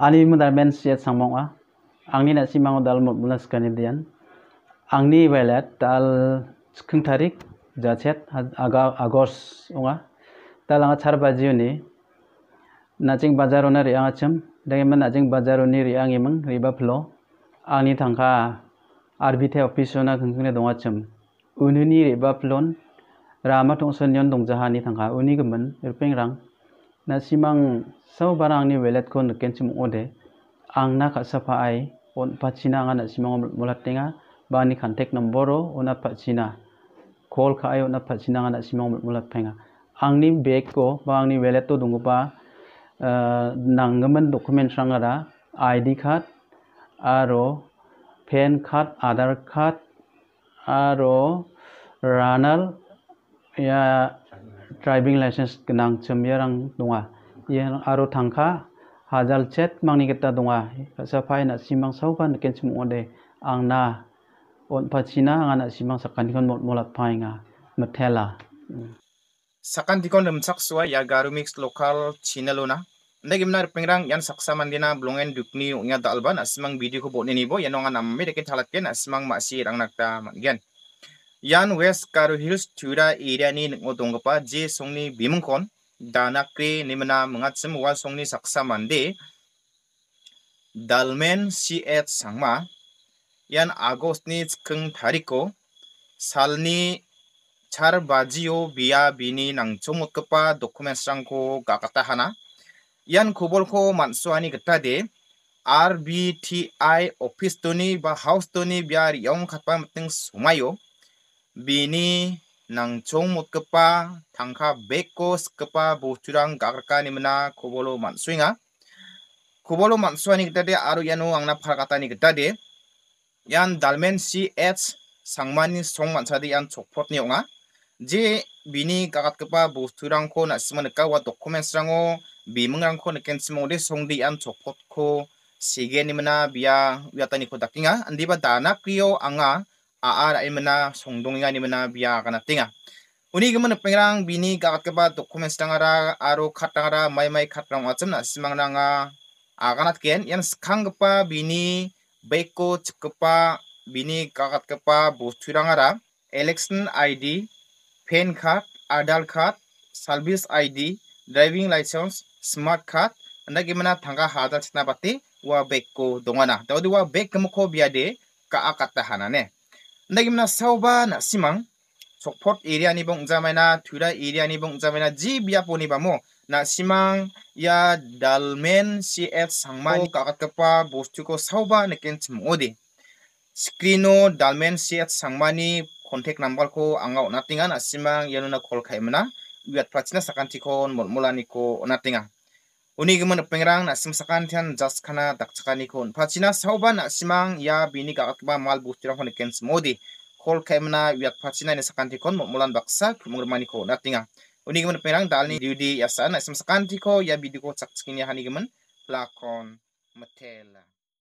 ani muda men sang sangmong a angni na simang dal mot bulas kanidian angni welet dal khung tarik jachet aga agos unga. talanga charba jiuni naching bazar onar acham dengan nacing bazar onir yang riba flo angni tangka arbitre office ona khungkhne dongacham ununi riba flon rama tongson dong jahani tangka, uni gemen irping rang na simang sama barang ni welet ko nuken simong ode ang nakasapa ka on patsina nga na simang mulat nga ba ni contact kan number o onat patsina call ka ai onat patsina nga na simang mulat ang ni bag ko ba ang ni welet to dungo ba eh, nanggaman dokumen sangara ID card aro pen card other card aro ranal ya Driving license dunga, driving license गोनां सोमजिया रां दङ इयान आरो थांखा हाजार सेट मांनिगेटा दङ साफायना ode ang na on pachina ang na simang mot molat nga metela sakandikon lemsak suai ya garu mix lokal china lona nagimna pengrang yan saksa mandina blongen dukni unya dalban asimang video ko bo nibo yan ngan amme dekin talatken asimang masi ang nakta mangen Yan West Karu Hills Tura area ni ngotongpa je songni bimkon danakri nimna mengatsem wal songni saksa mande dalmen CH sangma yan agostni keng tariko salni char bajio biya bini nangchomotkepa dokumen rangko gakata hana yan kubolko mansuani getade RBTI office toni ba house toni biar yong khatpa mateng sumayo bini nang chongmut kepa tangka bekos kepa bohturang gagarka mena kobolo mansuinga kobolo mansuani gitade aru yanu angna pharkatani gitade yan dalmen si CH sangmani songmansadi yan ni onga je bini gagat kepa bohturangko nasimaneka wa dokumentsrango bimungrangko di songdi yan ko. sige nimna wiatani wiataniko dakinga andiba dana kriyo anga a'araimana songdonginganimana bia kana tinga uni gimun pengrang bini kakak keba dokumen stangara aro khatangara mai mai khatrang achimna simangranga aganat ken yan kepala bini beko chikpa bini gagat keba bosturangara election id pen card adal card service id driving license smart card anda gimana tangga hadal citna bati wa beko dongana tawdi wa bek kemko biade ka akata hanane nagimna sauba na simang sokpot area ni bong na tura area ni bong na ji biaponi bamo na simang ya dalmen ch sangmani oh. kepa bostu ko sauba neken odi. Skrino dalmen ch sangmani kontek nambal ko angau onatinga na simang yanuna call khaimna wiat pratina sakantikon mulani ko onatinga Unigima nokpingrang simsakan tian jas kana cakani kon. Pacina sauba simang ya bini akba mal bosturangko niken simodi kol kemna ni wiakpachina ini mo mulan baksa nah, Uni natinga. pengerang dal ni diudi yasaan nasimsakan tiko ia bidiko hani hanigiman lakon metela.